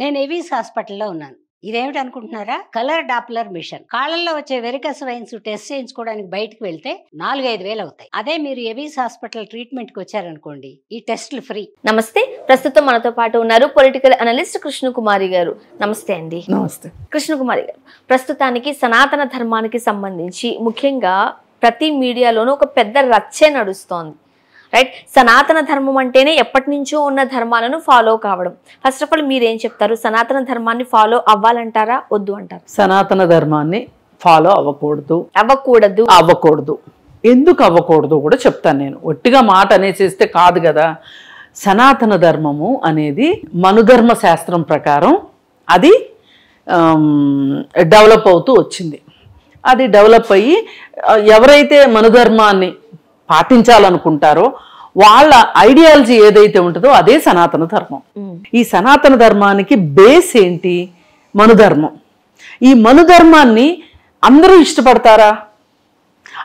నేను ఏవీస్ హాస్పిటల్లో ఉన్నాను ఇదేమిటి అనుకుంటున్నారా కలర్ డాప్లర్ మిషన్ కాళ్ళల్లో వచ్చే వెరికస్ వైన్స్ టెస్ట్ చేయించుకోవడానికి బయటకు వెళ్తే నాలుగు ఐదు వేలు అవుతాయి అదే మీరు ఎవీస్ హాస్పిటల్ ట్రీట్మెంట్ కి వచ్చారనుకోండి ఈ టెస్ట్లు ఫ్రీ నమస్తే ప్రస్తుతం మనతో పాటు ఉన్నారు పొలిటికల్ అనలిస్ట్ కృష్ణ కుమారి గారు నమస్తే అండి నమస్తే కృష్ణ కుమారి గారు ప్రస్తుతానికి సనాతన ధర్మానికి సంబంధించి ముఖ్యంగా ప్రతి మీడియాలోనూ ఒక పెద్ద రచ్చే నడుస్తోంది రైట్ సనాతన ధర్మం అంటేనే ఎప్పటి నుంచో ఉన్న ధర్మాలను ఫాలో కావడం ఫస్ట్ ఆఫ్ ఆల్ మీరు ఏం చెప్తారు సనాతన ధర్మాన్ని ఫాలో అవ్వాలంటారా వద్దు అంటారు సనాతన ధర్మాన్ని ఫాలో అవ్వకూడదు అవ్వకూడదు అవ్వకూడదు ఎందుకు అవ్వకూడదు కూడా చెప్తాను నేను ఒట్టిగా మాట అనేసేస్తే కాదు కదా సనాతన ధర్మము అనేది మనుధర్మ శాస్త్రం ప్రకారం అది డెవలప్ అవుతూ వచ్చింది అది డెవలప్ అయ్యి ఎవరైతే మనుధర్మాన్ని పాటించాలనుకుంటారో వాళ్ళ ఐడియాలజీ ఏదైతే ఉంటుందో అదే సనాతన ధర్మం ఈ సనాతన ధర్మానికి బేస్ ఏంటి మనుధర్మం ఈ మనుధర్మాన్ని అందరూ ఇష్టపడతారా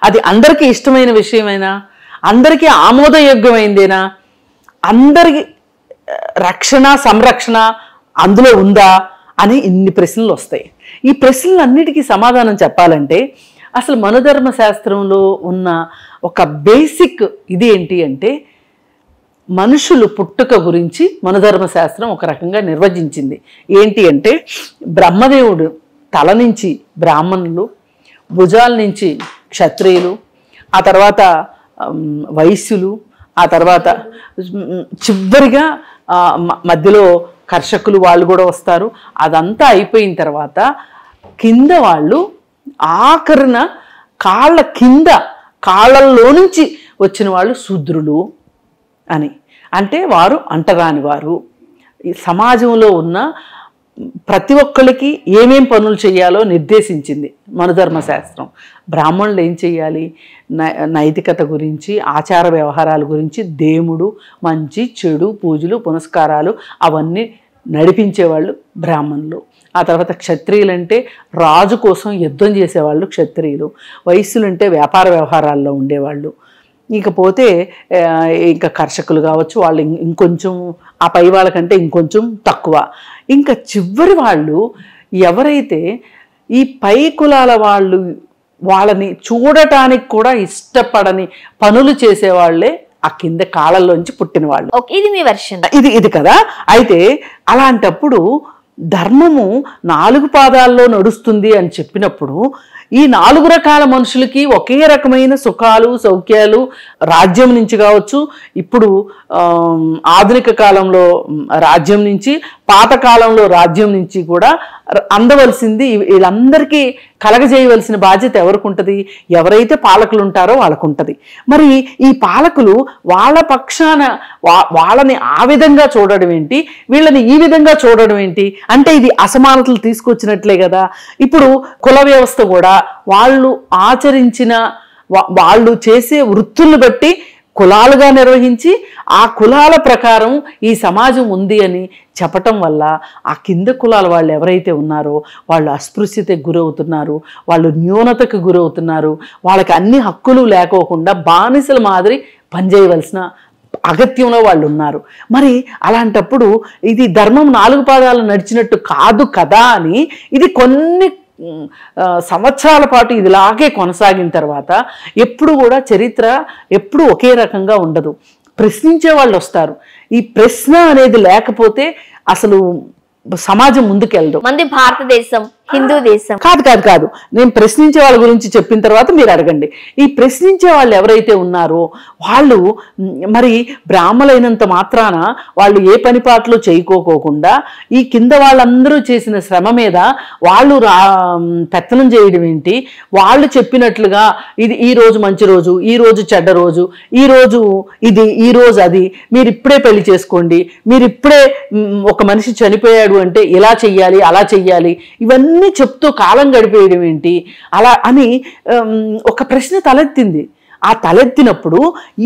అది అందరికీ ఇష్టమైన విషయమైనా అందరికీ ఆమోదయోగ్యమైందేనా అందరికి రక్షణ సంరక్షణ అందులో ఉందా అని ఇన్ని ప్రశ్నలు వస్తాయి ఈ ప్రశ్నలన్నిటికీ సమాధానం చెప్పాలంటే అసలు మనుధర్మ శాస్త్రంలో ఉన్న ఒక బేసిక్ ఇది ఏంటి అంటే మనుషులు పుట్టుక గురించి మనధర్మశాస్త్రం శాస్త్రం ఒక రకంగా నిర్వచించింది ఏంటి అంటే బ్రహ్మదేవుడు తల నుంచి బ్రాహ్మణులు భుజాల నుంచి క్షత్రియులు ఆ తర్వాత వైశ్యులు ఆ తర్వాత చివరిగా మధ్యలో కర్షకులు వాళ్ళు కూడా వస్తారు అదంతా అయిపోయిన తర్వాత కింద వాళ్ళు ఆఖరిన కాళ్ళ కింద కాళ్ళల్లో నుంచి వచ్చిన వాళ్ళు శూద్రులు అని అంటే వారు అంటరాని వారు సమాజంలో ఉన్న ప్రతి ఒక్కరికి ఏమేం పనులు చేయాలో నిర్దేశించింది మనుధర్మశాస్త్రం బ్రాహ్మణులు ఏం చేయాలి నైతికత గురించి ఆచార వ్యవహారాల గురించి దేవుడు మంచి చెడు పూజలు పునస్కారాలు అవన్నీ నడిపించేవాళ్ళు బ్రాహ్మణులు ఆ తర్వాత క్షత్రియులు అంటే రాజు కోసం యుద్ధం చేసేవాళ్ళు క్షత్రియులు వయస్సులు అంటే వ్యాపార వ్యవహారాల్లో ఉండేవాళ్ళు ఇకపోతే ఇంకా కర్షకులు కావచ్చు వాళ్ళు ఇంకొంచెం ఆ పై వాళ్ళకంటే ఇంకొంచెం తక్కువ ఇంకా చివరి వాళ్ళు ఎవరైతే ఈ పై కులాల వాళ్ళు వాళ్ళని చూడటానికి కూడా ఇష్టపడని పనులు చేసేవాళ్ళే ఆ కింద కాలంలోంచి పుట్టిన వాళ్ళు ఇది మీ వర్షన్ ఇది ఇది కదా అయితే అలాంటప్పుడు ధర్మము నాలుగు పాదాల్లో నడుస్తుంది అని చెప్పినప్పుడు ఈ నాలుగు రకాల మనుషులకి ఒకే రకమైన సుఖాలు సౌఖ్యాలు రాజ్యం నుంచి కావచ్చు ఇప్పుడు ఆధునిక కాలంలో రాజ్యం నుంచి పాతకాలంలో రాజ్యం నుంచి కూడా అందవలసింది వీళ్ళందరికీ కలగజేయవలసిన బాధ్యత ఎవరికి ఉంటుంది ఎవరైతే పాలకులు ఉంటారో వాళ్ళకు ఉంటుంది మరి ఈ పాలకులు వాళ్ళ పక్షాన వాళ్ళని ఆ విధంగా చూడడం ఏంటి వీళ్ళని ఈ విధంగా చూడడం ఏంటి అంటే ఇది అసమానతలు తీసుకొచ్చినట్లే కదా ఇప్పుడు కుల వ్యవస్థ కూడా వాళ్ళు ఆచరించిన వాళ్ళు చేసే వృత్తులను బట్టి కులాలుగా నిర్వహించి ఆ కులాల ప్రకారం ఈ సమాజం ఉంది అని చెప్పటం వల్ల ఆ కింద కులాల వాళ్ళు ఎవరైతే ఉన్నారో వాళ్ళు అస్పృశ్యతకు గురవుతున్నారు వాళ్ళు న్యూనతకు గురవుతున్నారు వాళ్ళకి అన్ని హక్కులు లేకోకుండా బానిసల మాదిరి పనిచేయవలసిన అగత్యంలో వాళ్ళు ఉన్నారు మరి అలాంటప్పుడు ఇది ధర్మం నాలుగు పాదాలు నడిచినట్టు కాదు కదా అని ఇది కొన్ని సంవత్సరాల పాటు ఇదిలాగే కొనసాగిన తర్వాత ఎప్పుడు కూడా చరిత్ర ఎప్పుడు ఒకే రకంగా ఉండదు ప్రశ్నించే వాళ్ళు వస్తారు ఈ ప్రశ్న అనేది లేకపోతే అసలు సమాజం ముందుకెళ్ళదు మంది భారతదేశం హిందూ దేశం కాదు కాదు కాదు నేను ప్రశ్నించే వాళ్ళ గురించి చెప్పిన తర్వాత మీరు అడగండి ఈ ప్రశ్నించే వాళ్ళు ఎవరైతే ఉన్నారో వాళ్ళు మరి బ్రాహ్మలైనంత మాత్రాన వాళ్ళు ఏ పని పాటలు చేయకోకోకుండా ఈ కింద వాళ్ళందరూ చేసిన శ్రమ మీద వాళ్ళు రా పెత్తనం చేయడం ఏంటి వాళ్ళు చెప్పినట్లుగా ఇది ఈ రోజు మంచి రోజు ఈ రోజు చెడ్డ రోజు ఈ రోజు ఇది ఈ రోజు అది మీరు ఇప్పుడే పెళ్లి చేసుకోండి మీరు ఇప్పుడే ఒక మనిషి చనిపోయాడు అంటే ఇలా చెయ్యాలి అలా చెయ్యాలి ఇవన్నీ ఇవన్నీ చెప్తూ కాలం గడిపేయడం ఏంటి అలా అని ఒక ప్రశ్న తలెత్తింది ఆ తలెత్తినప్పుడు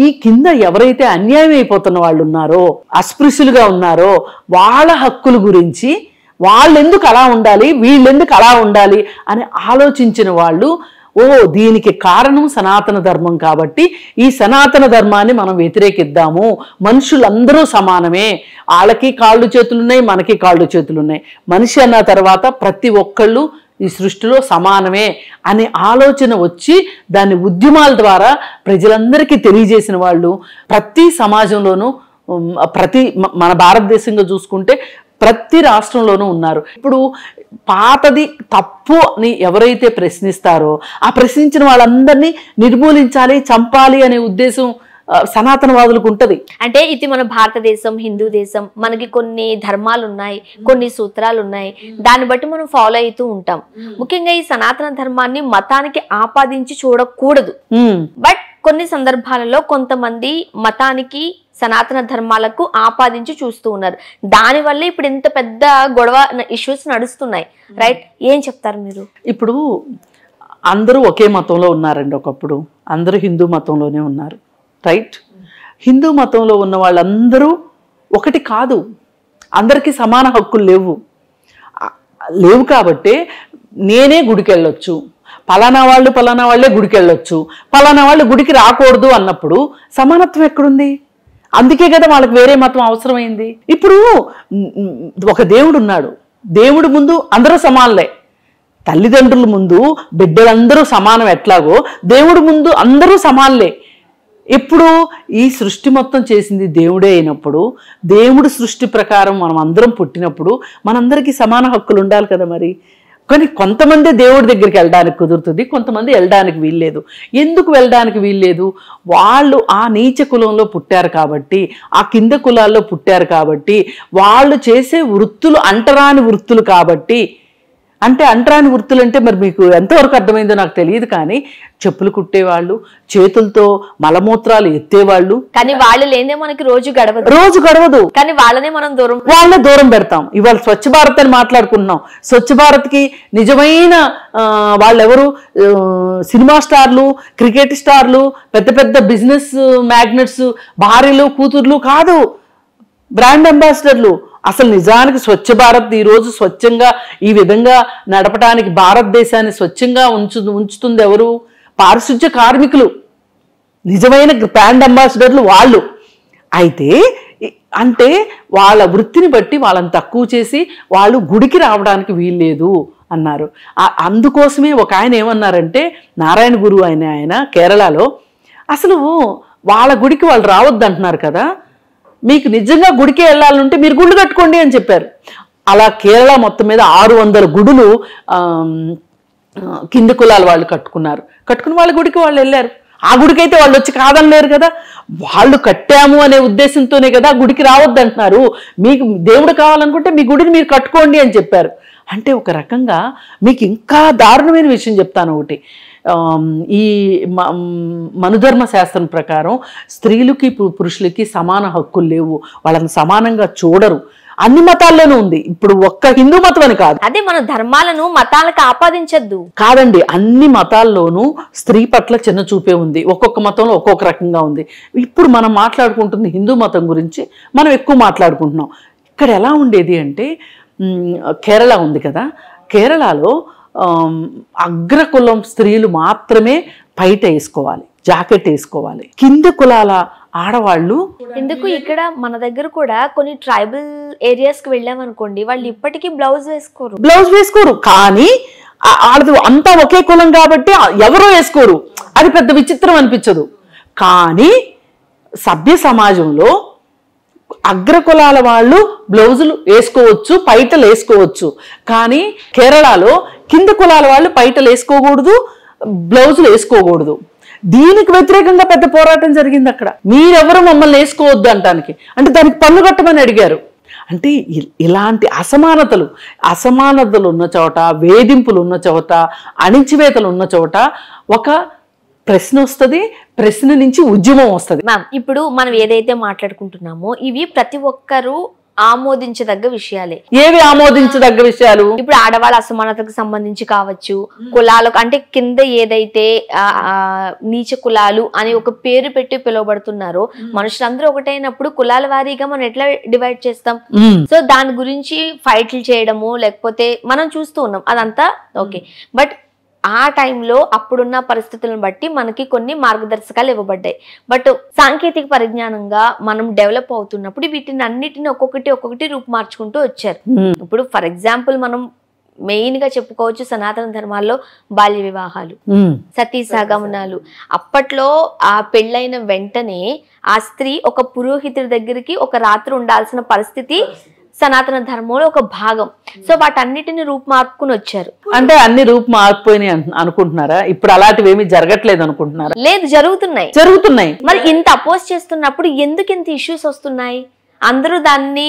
ఈ కింద ఎవరైతే అన్యాయం అయిపోతున్న వాళ్ళు ఉన్నారో అస్పృశ్యులుగా ఉన్నారో వాళ్ళ హక్కుల గురించి వాళ్ళెందుకు అలా ఉండాలి వీళ్ళెందుకు అలా ఉండాలి అని ఆలోచించిన వాళ్ళు ఓ దీనికి కారణం సనాతన ధర్మం కాబట్టి ఈ సనాతన ధర్మాన్ని మనం వ్యతిరేకిద్దాము మనుషులందరూ సమానమే వాళ్ళకి కాళ్ళు చేతులున్నాయి మనకి కాళ్ళు చేతులున్నాయి మనిషి అన్న తర్వాత ప్రతి ఒక్కళ్ళు ఈ సృష్టిలో సమానమే అనే ఆలోచన వచ్చి దాని ఉద్యమాల ద్వారా ప్రజలందరికీ తెలియజేసిన వాళ్ళు ప్రతి సమాజంలోనూ ప్రతి మన భారతదేశంగా చూసుకుంటే ప్రతి రాష్ట్రంలోనూ ఉన్నారు ఇప్పుడు పాతది తప్పు అని ఎవరైతే ప్రశ్నిస్తారో ఆ ప్రశ్నించిన వాళ్ళందరినీ నిర్మూలించాలి చంపాలి అనే ఉద్దేశం సనాతనవాదులకు ఉంటది అంటే ఇది మన భారతదేశం హిందూ దేశం మనకి కొన్ని ధర్మాలు ఉన్నాయి కొన్ని సూత్రాలు ఉన్నాయి దాన్ని బట్టి మనం ఫాలో అవుతూ ఉంటాం ముఖ్యంగా ఈ సనాతన ధర్మాన్ని మతానికి ఆపాదించి చూడకూడదు బట్ కొన్ని సందర్భాలలో కొంతమంది మతానికి సనాతన ధర్మాలకు ఆపాదించి చూస్తూ ఉన్నారు దానివల్ల ఇప్పుడు ఇంత పెద్ద గొడవ ఇష్యూస్ నడుస్తున్నాయి రైట్ ఏం చెప్తారు మీరు ఇప్పుడు అందరూ ఒకే మతంలో ఉన్నారండి ఒకప్పుడు అందరూ హిందూ మతంలోనే ఉన్నారు రైట్ హిందూ మతంలో ఉన్న వాళ్ళందరూ ఒకటి కాదు అందరికీ సమాన హక్కులు లేవు లేవు కాబట్టి నేనే గుడికి వెళ్ళొచ్చు పలానా వాళ్ళు పలానా వాళ్ళే గుడికి వెళ్ళొచ్చు పలానా వాళ్ళు గుడికి రాకూడదు అన్నప్పుడు సమానత్వం ఎక్కడుంది అందుకే కదా వాళ్ళకి వేరే మతం అవసరమైంది ఇప్పుడు ఒక దేవుడు ఉన్నాడు దేవుడు ముందు అందరూ సమానలే తల్లిదండ్రుల ముందు బిడ్డలందరూ సమానం ఎట్లాగో దేవుడు ముందు అందరూ సమానలే ఇప్పుడు ఈ సృష్టి మొత్తం చేసింది దేవుడే అయినప్పుడు దేవుడు సృష్టి ప్రకారం మనం అందరం పుట్టినప్పుడు మనందరికీ సమాన హక్కులు ఉండాలి కదా మరి కానీ కొంతమంది దేవుడి దగ్గరికి వెళ్ళడానికి కుదురుతుంది కొంతమంది వెళ్ళడానికి వీల్లేదు ఎందుకు వెళ్ళడానికి వీల్లేదు వాళ్ళు ఆ నీచ కులంలో పుట్టారు కాబట్టి ఆ కింద కులాల్లో పుట్టారు కాబట్టి వాళ్ళు చేసే వృత్తులు అంటరాని వృత్తులు కాబట్టి అంటే అంటరాని వృత్తులు అంటే మరి మీకు ఎంతవరకు అర్థమైందో నాకు తెలియదు కానీ చెప్పులు కుట్టేవాళ్ళు చేతులతో మలమూత్రాలు ఎత్తేవాళ్ళు కానీ వాళ్ళు లేదే మనకి రోజు గడవదు రోజు గడవదు కానీ వాళ్ళనే మనం దూరం వాళ్ళనే దూరం పెడతాం ఇవాళ స్వచ్ఛ భారత్ అని మాట్లాడుకుంటున్నాం స్వచ్ఛ భారత్ కి నిజమైన వాళ్ళెవరు సినిమా స్టార్లు క్రికెట్ స్టార్లు పెద్ద పెద్ద బిజినెస్ మ్యాగ్నెట్స్ భార్యలు కూతుర్లు కాదు బ్రాండ్ అంబాసిడర్లు అసలు నిజానికి స్వచ్ఛ భారత్ ఈరోజు స్వచ్ఛంగా ఈ విధంగా నడపడానికి భారతదేశాన్ని స్వచ్ఛంగా ఉంచు ఉంచుతుంది ఎవరు పారిశుధ్య కార్మికులు నిజమైన బ్రాండ్ అంబాసిడర్లు వాళ్ళు అయితే అంటే వాళ్ళ వృత్తిని బట్టి వాళ్ళని తక్కువ చేసి వాళ్ళు గుడికి రావడానికి వీల్లేదు అన్నారు అందుకోసమే ఒక ఆయన ఏమన్నారంటే నారాయణ గురువు ఆయన ఆయన కేరళలో అసలు వాళ్ళ గుడికి వాళ్ళు రావద్దంటున్నారు కదా మీకు నిజంగా గుడికే వెళ్ళాలంటే మీరు గుళ్ళు కట్టుకోండి అని చెప్పారు అలా కేరళ మొత్తం మీద ఆరు వందల గుడులు కింది కులాలు వాళ్ళు కట్టుకున్నారు కట్టుకున్న వాళ్ళ గుడికి వాళ్ళు వెళ్ళారు ఆ గుడికైతే వాళ్ళు వచ్చి కాదనలేరు కదా వాళ్ళు కట్టాము అనే ఉద్దేశంతోనే కదా గుడికి రావద్దంటున్నారు మీకు దేవుడు కావాలనుకుంటే మీ గుడిని మీరు కట్టుకోండి అని చెప్పారు అంటే ఒక రకంగా మీకు ఇంకా దారుణమైన విషయం చెప్తాను ఒకటి ఈ మనుధర్మ శాస్త్రం ప్రకారం స్త్రీలకి పురుషులకి సమాన హక్కులు లేవు వాళ్ళని సమానంగా చూడరు అన్ని మతాల్లోనూ ఉంది ఇప్పుడు ఒక్క హిందూ మతం అని కాదు అదే మన ధర్మాలను మతాలకు ఆపాదించద్దు కాదండి అన్ని మతాల్లోనూ స్త్రీ పట్ల చిన్న చూపే ఉంది ఒక్కొక్క మతంలో ఒక్కొక్క రకంగా ఉంది ఇప్పుడు మనం మాట్లాడుకుంటుంది హిందూ మతం గురించి మనం ఎక్కువ మాట్లాడుకుంటున్నాం ఇక్కడ ఎలా ఉండేది అంటే కేరళ ఉంది కదా కేరళలో అగ్రకులం స్త్రీలు మాత్రమే పైట వేసుకోవాలి జాకెట్ వేసుకోవాలి కింది కులాల ఆడవాళ్ళు ఎందుకు ఇక్కడ మన దగ్గర కూడా కొన్ని ట్రైబల్ ఏరియాస్ కి వెళ్ళామనుకోండి వాళ్ళు ఇప్పటికీ బ్లౌజ్ వేసుకోరు బ్లౌజ్ వేసుకోరు కానీ ఆడదు అంతా ఒకే కులం కాబట్టి ఎవరో వేసుకోరు అది పెద్ద విచిత్రం అనిపించదు కానీ సభ్య సమాజంలో అగ్రకులాల వాళ్ళు బ్లౌజులు వేసుకోవచ్చు పైటలు వేసుకోవచ్చు కానీ కేరళలో కింద కులాల వాళ్ళు పైటలు వేసుకోకూడదు బ్లౌజులు వేసుకోకూడదు దీనికి వ్యతిరేకంగా పెద్ద పోరాటం జరిగింది అక్కడ మీరెవరు మమ్మల్ని వేసుకోవద్దు అంటానికి అంటే దానికి పన్ను కట్టమని అడిగారు అంటే ఇలాంటి అసమానతలు అసమానతలు ఉన్న చోట వేధింపులు ఉన్న చోట అణిచివేతలు ఉన్న చోట ఒక ప్రశ్న వస్తుంది ప్రశ్న నుంచి ఉద్యమం వస్తుంది మ్యామ్ ఇప్పుడు మనం ఏదైతే మాట్లాడుకుంటున్నామో ఇవి ప్రతి ఒక్కరూ ఆమోదించదగ్గ విషయాలే ఏవి ఆమోదించదగ్గ విషయాలు ఇప్పుడు ఆడవాళ్ళ అసమానతకు సంబంధించి కావచ్చు కులాలకు అంటే కింద ఏదైతే నీచ కులాలు అని ఒక పేరు పెట్టి పిలువబడుతున్నారో hmm. మనుషులందరూ ఒకటైనప్పుడు కులాల వారీగా మనం ఎట్లా డివైడ్ చేస్తాం సో hmm. దాని గురించి ఫైట్లు చేయడము లేకపోతే మనం చూస్తూ ఉన్నాం అదంతా ఓకే బట్ hmm. ఆ టైంలో అప్పుడున్న పరిస్థితులను బట్టి మనకి కొన్ని మార్గదర్శకాలు ఇవ్వబడ్డాయి బట్ సాంకేతిక పరిజ్ఞానంగా మనం డెవలప్ అవుతున్నప్పుడు వీటిని అన్నిటిని ఒక్కొక్కటి ఒక్కొక్కటి రూపుమార్చుకుంటూ వచ్చారు ఇప్పుడు ఫర్ ఎగ్జాంపుల్ మనం మెయిన్ గా చెప్పుకోవచ్చు సనాతన ధర్మాల్లో బాల్య వివాహాలు సతీ సాగమనాలు అప్పట్లో ఆ పెళ్ళైన వెంటనే ఆ స్త్రీ ఒక పురోహితుడి దగ్గరికి ఒక రాత్రి ఉండాల్సిన పరిస్థితి సనాతన ధర్మంలో ఒక భాగం సో hmm. వాటన్నిటిని రూపు మార్పుకుని వచ్చారు అంటే అన్ని రూపు మార్పుని అనుకుంటున్నారా ఇప్పుడు అలాంటివి ఏమి జరగట్లేదు అనుకుంటున్నారా లేదు జరుగుతున్నాయి జరుగుతున్నాయి మరి ఇంత అపోజ్ చేస్తున్నప్పుడు ఎందుకు ఇంత ఇష్యూస్ వస్తున్నాయి అందరూ దాన్ని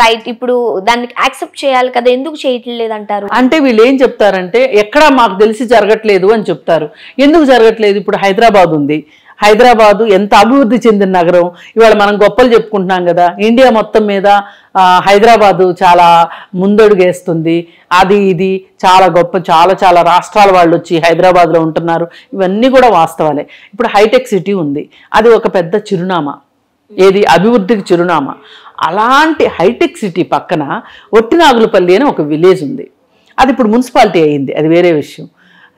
రైట్ ఇప్పుడు దాన్ని యాక్సెప్ట్ చేయాలి కదా ఎందుకు చేయట్లేదు అంటారు అంటే వీళ్ళు ఏం చెప్తారంటే ఎక్కడ మాకు తెలిసి జరగట్లేదు అని చెప్తారు ఎందుకు జరగట్లేదు ఇప్పుడు హైదరాబాద్ ఉంది హైదరాబాదు ఎంత అభివృద్ధి చెందిన నగరం ఇవాళ మనం గొప్పలు చెప్పుకుంటున్నాం కదా ఇండియా మొత్తం మీద హైదరాబాదు చాలా ముందడుగేస్తుంది అది ఇది చాలా గొప్ప చాలా చాలా రాష్ట్రాల వాళ్ళు వచ్చి హైదరాబాద్లో ఉంటున్నారు ఇవన్నీ కూడా వాస్తవాలే ఇప్పుడు హైటెక్ సిటీ ఉంది అది ఒక పెద్ద చిరునామా ఏది అభివృద్ధికి చిరునామా అలాంటి హైటెక్ సిటీ పక్కన ఒట్టినాగులపల్లి అని ఒక విలేజ్ ఉంది అది ఇప్పుడు మున్సిపాలిటీ అయింది అది వేరే విషయం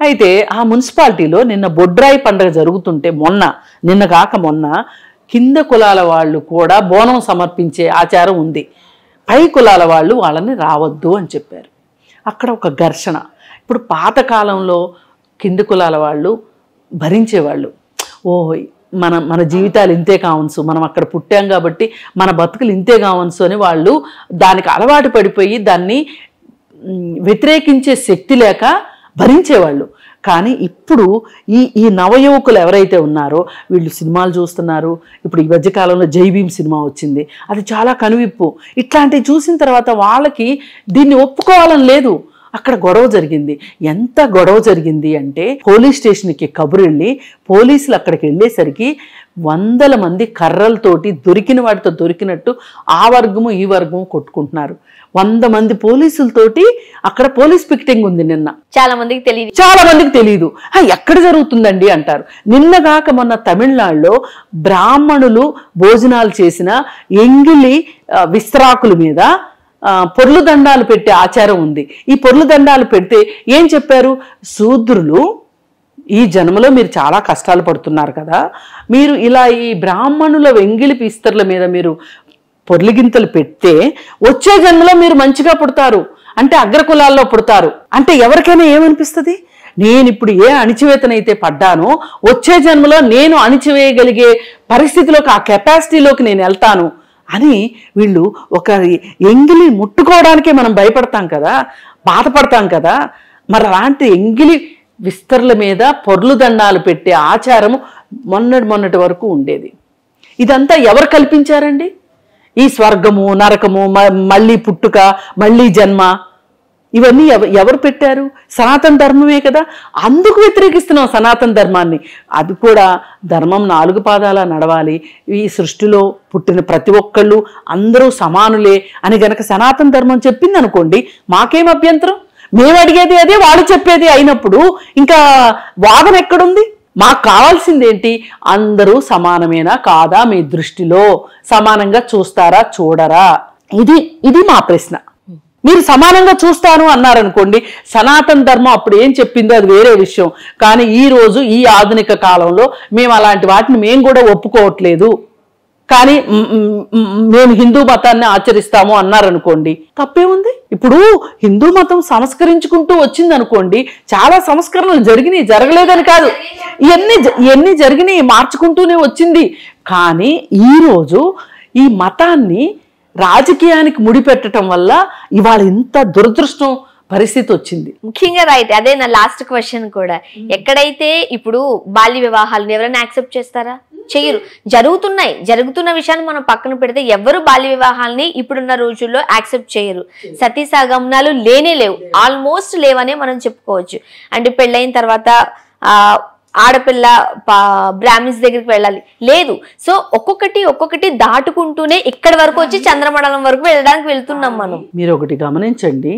అయితే ఆ మున్సిపాలిటీలో నిన్న బొడ్రాయి పండగ జరుగుతుంటే మొన్న నిన్న కాక మొన్న కింద కులాల వాళ్ళు కూడా బోనం సమర్పించే ఆచారం ఉంది పై కులాల వాళ్ళు వాళ్ళని రావద్దు అని చెప్పారు అక్కడ ఒక ఘర్షణ ఇప్పుడు పాతకాలంలో కింది కులాల వాళ్ళు భరించేవాళ్ళు ఓహో మన మన జీవితాలు ఇంతే కావచ్చు మనం అక్కడ పుట్టాం కాబట్టి మన బతుకులు ఇంతే కావచ్చు అని వాళ్ళు దానికి అలవాటు పడిపోయి దాన్ని వ్యతిరేకించే శక్తి లేక భరించేవాళ్ళు కానీ ఇప్పుడు ఈ ఈ నవయువకులు ఎవరైతే ఉన్నారో వీళ్ళు సినిమాలు చూస్తున్నారు ఇప్పుడు ఈ మధ్యకాలంలో జైభీం సినిమా వచ్చింది అది చాలా కనువిప్పు ఇట్లాంటివి చూసిన తర్వాత వాళ్ళకి దీన్ని ఒప్పుకోవాలని లేదు అక్కడ గొడవ జరిగింది ఎంత గొడవ జరిగింది అంటే పోలీస్ స్టేషన్కి కబురు వెళ్ళి పోలీసులు అక్కడికి వెళ్ళేసరికి వందల మంది కర్రలతోటి దొరికిన వాటితో దొరికినట్టు ఆ వర్గము ఈ వర్గము కొట్టుకుంటున్నారు వంద మంది పోలీసులతోటి అక్కడ పోలీస్ పిక్టింగ్ ఉంది నిన్న చాలా మందికి తెలియదు చాలా మందికి తెలియదు ఎక్కడ జరుగుతుందండి అంటారు నిన్నగాక మొన్న తమిళనాడులో బ్రాహ్మణులు భోజనాలు చేసిన ఎంగిలి విస్త్రాకుల మీద పొర్లు దండాలు పెట్టే ఆచారం ఉంది ఈ పొర్లు దండాలు పెడితే ఏం చెప్పారు శూద్రులు ఈ జన్మలో మీరు చాలా కష్టాలు పడుతున్నారు కదా మీరు ఇలా ఈ బ్రాహ్మణుల వెంగిలి పిస్తర్ల మీద మీరు పొర్లిగింతలు పెడితే వచ్చే జన్మలో మీరు మంచిగా పుడతారు అంటే అగ్రకులాల్లో పుడతారు అంటే ఎవరికైనా ఏమనిపిస్తుంది నేను ఇప్పుడు ఏ అణిచివేతనైతే పడ్డానో వచ్చే జన్మలో నేను అణిచివేయగలిగే పరిస్థితిలోకి ఆ కెపాసిటీలోకి నేను వెళ్తాను అని వీళ్ళు ఒక ఎంగిలి ముట్టుకోవడానికే మనం భయపడతాం కదా బాధపడతాం కదా మరి అలాంటి ఎంగిలి విస్తరల మీద పొర్లు దండాలు పెట్టే ఆచారం మొన్నటి మొన్నటి వరకు ఉండేది ఇదంతా ఎవరు కల్పించారండి ఈ స్వర్గము నరకము మళ్ళీ పుట్టుక మళ్ళీ జన్మ ఇవన్నీ ఎవరు పెట్టారు సనాతన ధర్మమే కదా అందుకు వ్యతిరేకిస్తున్నాం సనాతన ధర్మాన్ని అది కూడా ధర్మం నాలుగు పాదాల నడవాలి ఈ సృష్టిలో పుట్టిన ప్రతి ఒక్కళ్ళు అందరూ సమానులే అని గనక సనాతన ధర్మం చెప్పింది అనుకోండి మాకేం అభ్యంతరం మేము అడిగేది అదే వాళ్ళు చెప్పేది అయినప్పుడు ఇంకా వాదన ఎక్కడుంది మాకు కావాల్సిందేంటి అందరూ సమానమేనా కాదా మీ దృష్టిలో సమానంగా చూస్తారా చూడరా ఇది ఇది మా ప్రశ్న మీరు సమానంగా చూస్తాను అన్నారనుకోండి సనాతన ధర్మం అప్పుడు ఏం చెప్పిందో అది వేరే విషయం కానీ ఈ రోజు ఈ ఆధునిక కాలంలో మేము అలాంటి వాటిని మేము కూడా ఒప్పుకోవట్లేదు కానీ మేము హిందూ మతాన్ని ఆచరిస్తాము అన్నారనుకోండి తప్పేముంది ఇప్పుడు హిందూ మతం సంస్కరించుకుంటూ వచ్చింది అనుకోండి చాలా సంస్కరణలు జరిగినాయి జరగలేదని కాదు ఇవన్నీ ఇవన్నీ జరిగినాయి మార్చుకుంటూనే వచ్చింది కానీ ఈరోజు ఈ మతాన్ని రాజకీయానికి ముడిపెట్టడం వల్ల ఇవాళ ఇంత దురదృష్టం పరిస్థితి వచ్చింది ముఖ్యంగా రైట్ అదే నా లాస్ట్ క్వశ్చన్ కూడా ఎక్కడైతే ఇప్పుడు బాల్య వివాహాలను ఎవరైనా యాక్సెప్ట్ చేస్తారా చేయరు జరుగుతున్నాయి జరుగుతున్న విషయాన్ని మనం పక్కన పెడితే ఎవరు బాల్య వివాహాలని ఇప్పుడున్న రోజుల్లో యాక్సెప్ట్ చేయరు సతీ సాగమనాలు లేనే లేవు ఆల్మోస్ట్ లేవనే మనం చెప్పుకోవచ్చు అండ్ పెళ్ళైన తర్వాత ఆడపిల్ల బ్రాహ్మిన్స్ దగ్గరికి వెళ్ళాలి లేదు సో ఒక్కొక్కటి ఒక్కొక్కటి దాటుకుంటూనే ఇక్కడ వరకు వచ్చి చంద్రమండలం వరకు వెళ్ళడానికి వెళ్తున్నాం మనం మీరు ఒకటి గమనించండి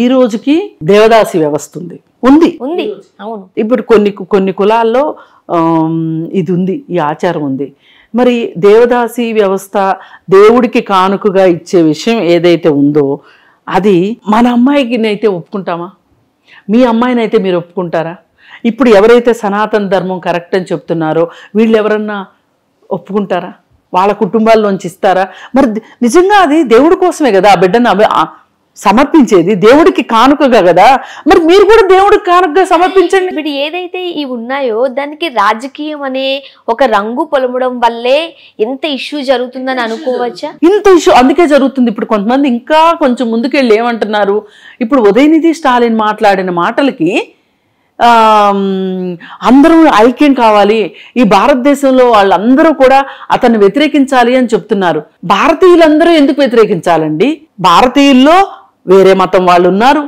ఈ రోజుకి దేవదాసి వ్యవస్థ ఉంది ఉంది ఉంది అవును ఇప్పుడు కొన్ని కొన్ని కులాల్లో ఇది ఉంది ఈ ఆచారం ఉంది మరి దేవదాసి వ్యవస్థ దేవుడికి కానుకగా ఇచ్చే విషయం ఏదైతే ఉందో అది మన అమ్మాయికినైతే ఒప్పుకుంటామా మీ అమ్మాయినైతే మీరు ఒప్పుకుంటారా ఇప్పుడు ఎవరైతే సనాతన ధర్మం కరెక్ట్ అని చెప్తున్నారో వీళ్ళు ఎవరన్నా ఒప్పుకుంటారా వాళ్ళ కుటుంబాల్లోంచి ఇస్తారా మరి నిజంగా అది దేవుడి కోసమే కదా ఆ బిడ్డను సమర్పించేది దేవుడికి కానుకగా కదా మరి మీరు కూడా దేవుడికి కానుకగా సమర్పించండి ఇప్పుడు ఏదైతే ఇవి ఉన్నాయో దానికి రాజకీయం అనే ఒక రంగు పొలమడం వల్లే ఎంత ఇష్యూ జరుగుతుందని అనుకోవచ్చా ఇంత ఇష్యూ అందుకే జరుగుతుంది ఇప్పుడు కొంతమంది ఇంకా కొంచెం ముందుకెళ్ళి ఏమంటున్నారు ఇప్పుడు ఉదయనిధి స్టాలిన్ మాట్లాడిన మాటలకి అందరూ ఐక్యం కావాలి ఈ భారతదేశంలో వాళ్ళందరూ కూడా అతన్ని వ్యతిరేకించాలి అని చెప్తున్నారు భారతీయులందరూ ఎందుకు వ్యతిరేకించాలండి భారతీయుల్లో వేరే మతం వాళ్ళు ఉన్నారు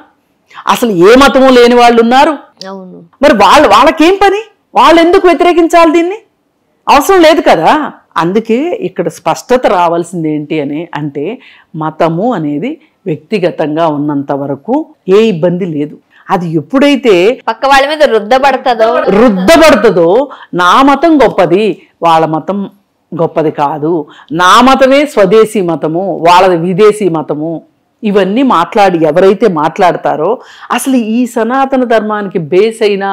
అసలు ఏ మతము లేని వాళ్ళు ఉన్నారు మరి వాళ్ళు వాళ్ళకేం పని వాళ్ళు ఎందుకు వ్యతిరేకించాలి దీన్ని అవసరం లేదు కదా అందుకే ఇక్కడ స్పష్టత రావాల్సింది ఏంటి అని అంటే మతము అనేది వ్యక్తిగతంగా ఉన్నంత వరకు ఏ ఇబ్బంది లేదు అది ఎప్పుడైతే పక్క వాళ్ళ మీద రుద్దబడతదో రుద్దబడుతుందో నా మతం గొప్పది వాళ్ళ మతం గొప్పది కాదు నా మతమే స్వదేశీ మతము వాళ్ళది విదేశీ మతము ఇవన్నీ మాట్లాడి ఎవరైతే మాట్లాడతారో అసలు ఈ సనాతన ధర్మానికి బేస్ అయిన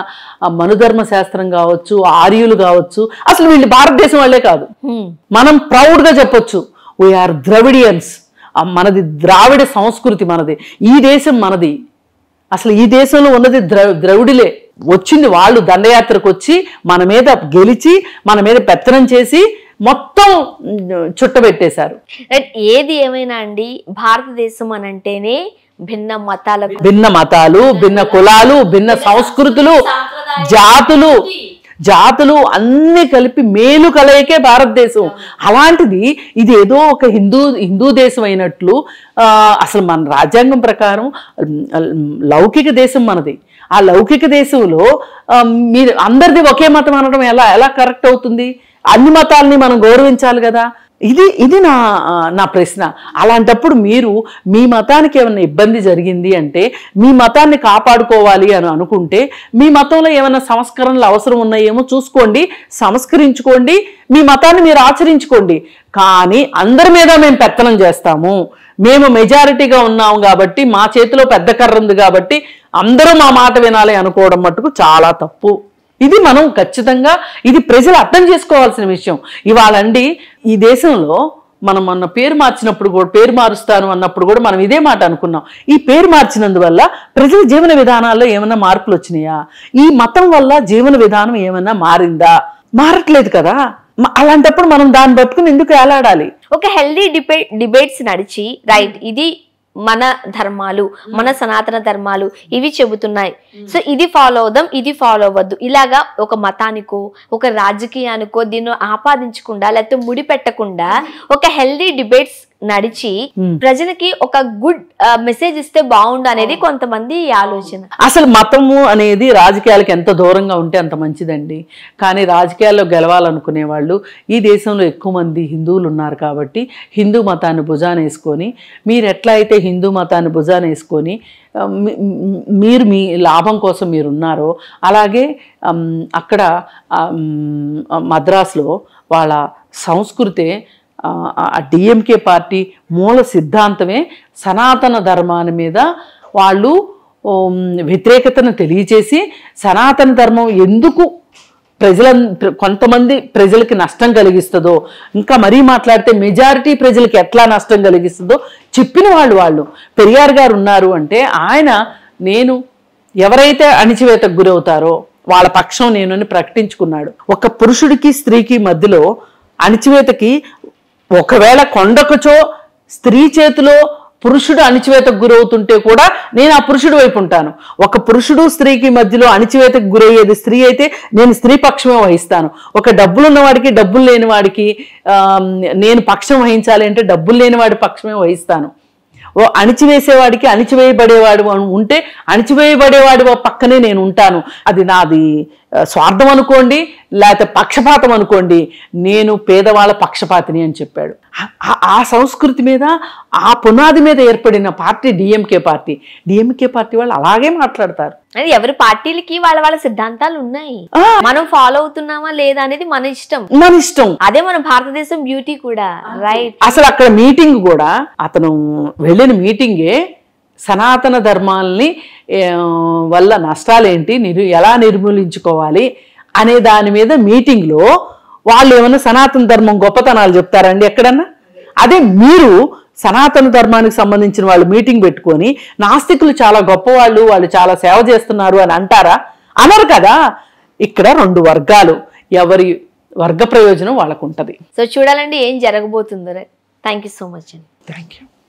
మనుధర్మ శాస్త్రం కావచ్చు ఆర్యులు కావచ్చు అసలు వీళ్ళు భారతదేశం వాళ్ళే కాదు మనం ప్రౌడ్గా చెప్పొచ్చు వీఆర్ ద్రవిడియన్స్ మనది ద్రావిడ సంస్కృతి మనది ఈ దేశం మనది అసలు ఈ దేశంలో ఉన్నది ద్రౌ ద్రౌడిలే వచ్చింది వాళ్ళు దండయాత్రకు వచ్చి మన మీద గెలిచి మన మీద పెత్తనం చేసి మొత్తం చుట్టబెట్టేశారు ఏది ఏమైనా అండి భారతదేశం అని అంటేనే భిన్న మతాలకు భిన్న మతాలు భిన్న కులాలు భిన్న సంస్కృతులు జాతులు జాతులు అన్నీ కలిపి మేలు కలయికే భారతదేశం అలాంటిది ఇది ఏదో ఒక హిందూ హిందూ దేశం అయినట్లు అసలు మన రాజ్యాంగం ప్రకారం లౌకిక దేశం మనది ఆ లౌకిక దేశంలో మీరు అందరిది ఒకే మతం అనడం ఎలా ఎలా కరెక్ట్ అవుతుంది అన్ని మతాలని మనం గౌరవించాలి కదా ఇది ఇది నా నా ప్రశ్న అలాంటప్పుడు మీరు మీ మతానికి ఏమైనా ఇబ్బంది జరిగింది అంటే మీ మతాన్ని కాపాడుకోవాలి అని అనుకుంటే మీ మతంలో ఏమైనా సంస్కరణలు అవసరం ఉన్నాయేమో చూసుకోండి సంస్కరించుకోండి మీ మతాన్ని మీరు ఆచరించుకోండి కానీ అందరి మీద మేము పెత్తనం చేస్తాము మేము మెజారిటీగా ఉన్నాము కాబట్టి మా చేతిలో పెద్ద కర్ర ఉంది కాబట్టి అందరూ మా మాట వినాలి అనుకోవడం మటుకు చాలా తప్పు ఇది మనం ఖచ్చితంగా ఇది ప్రజలు అర్థం చేసుకోవాల్సిన విషయం ఇవాళండి ఈ దేశంలో మనం మన పేరు మార్చినప్పుడు కూడా పేరు మారుస్తాను అన్నప్పుడు కూడా మనం ఇదే మాట అనుకున్నాం ఈ పేరు మార్చినందువల్ల ప్రజల జీవన విధానాల్లో ఏమైనా మార్పులు వచ్చినాయా ఈ మతం వల్ల జీవన విధానం ఏమైనా మారిందా మారట్లేదు కదా అలాంటప్పుడు మనం దాన్ని బతుకుని ఎందుకు వేలాడాలి ఒక హెల్దీ డిబేట్ డిబేట్స్ నడిచి రైట్ ఇది మన ధర్మాలు మన సనాతన ధర్మాలు ఇవి చెబుతున్నాయి సో ఇది ఫాలో అవుదాం ఇది ఫాలో అవ్వద్దు ఇలాగా ఒక మతానికో ఒక రాజకీయానికో దీన్ని ఆపాదించకుండా లేకపోతే ముడిపెట్టకుండా ఒక హెల్దీ డిబేట్స్ నడిచి hmm. ప్రజలకి ఒక గుడ్ మెసేజ్ ఇస్తే బాగుండు అనేది hmm. కొంతమంది ఆలోచన అసలు మతము అనేది రాజకీయాలకు ఎంత దూరంగా ఉంటే అంత మంచిదండి కానీ రాజకీయాల్లో గెలవాలనుకునే వాళ్ళు ఈ దేశంలో ఎక్కువ మంది హిందువులు ఉన్నారు కాబట్టి హిందూ మతాన్ని భుజాన వేసుకొని మీరు ఎట్లా అయితే హిందూ మతాన్ని భుజాన వేసుకొని మీరు మీ లాభం కోసం మీరు ఉన్నారో అలాగే అక్కడ మద్రాసులో వాళ్ళ సంస్కృతే ఆ డిఎంకే పార్టీ మూల సిద్ధాంతమే సనాతన ధర్మాన్ని మీద వాళ్ళు వ్యతిరేకతను తెలియచేసి సనాతన ధర్మం ఎందుకు ప్రజల కొంతమంది ప్రజలకి నష్టం కలిగిస్తుందో ఇంకా మరీ మాట్లాడితే మెజారిటీ ప్రజలకి ఎట్లా నష్టం కలిగిస్తుందో చెప్పిన వాళ్ళు వాళ్ళు పెరియార్ గారు ఉన్నారు అంటే ఆయన నేను ఎవరైతే అణిచివేతకు గురవుతారో వాళ్ళ పక్షం నేను ప్రకటించుకున్నాడు ఒక పురుషుడికి స్త్రీకి మధ్యలో అణిచివేతకి ఒకవేళ కొండకుచో స్త్రీ చేతిలో పురుషుడు అణిచివేతకు గురవుతుంటే కూడా నేను ఆ పురుషుడు వైపు ఉంటాను ఒక పురుషుడు స్త్రీకి మధ్యలో అణిచివేతకు గురయ్యేది స్త్రీ అయితే నేను స్త్రీ పక్షమే వహిస్తాను ఒక డబ్బులు ఉన్నవాడికి డబ్బులు లేని వాడికి నేను పక్షం వహించాలి అంటే డబ్బులు లేని వాడి పక్షమే వహిస్తాను ఓ అణిచివేసేవాడికి అణిచివేయబడేవాడు ఉంటే అణిచివేయబడేవాడు పక్కనే నేను ఉంటాను అది నాది స్వార్థం అనుకోండి లేకపోతే పక్షపాతం అనుకోండి నేను పేదవాళ్ళ పక్షపాతిని అని చెప్పాడు ఆ సంస్కృతి మీద ఆ పునాది మీద ఏర్పడిన party DMK party DMK party వాళ్ళు అలాగే మాట్లాడతారు అది ఎవరి పార్టీలకి వాళ్ళ వాళ్ళ సిద్ధాంతాలు ఉన్నాయి మనం ఫాలో అవుతున్నామా లేదా అనేది మన ఇష్టం మన ఇష్టం అదే మన భారతదేశం బ్యూటీ కూడా రైట్ అసలు అక్కడ మీటింగ్ కూడా అతను వెళ్ళిన మీటింగే సనాతన ధర్మాల్ని వల్ల నష్టాలు ఏంటి నిరు ఎలా నిర్మూలించుకోవాలి అనే దాని మీద మీటింగ్లో వాళ్ళు ఏమైనా సనాతన ధర్మం గొప్పతనాలు చెప్తారండి ఎక్కడన్నా అదే మీరు సనాతన ధర్మానికి సంబంధించిన వాళ్ళు మీటింగ్ పెట్టుకొని నాస్తికులు చాలా గొప్పవాళ్ళు వాళ్ళు చాలా సేవ చేస్తున్నారు అని అంటారా అనరు కదా ఇక్కడ రెండు వర్గాలు ఎవరి వర్గ ప్రయోజనం వాళ్ళకు ఉంటుంది సో చూడాలండి ఏం జరగబోతుందో థ్యాంక్ యూ సో మచ్ అండి థ్యాంక్ యూ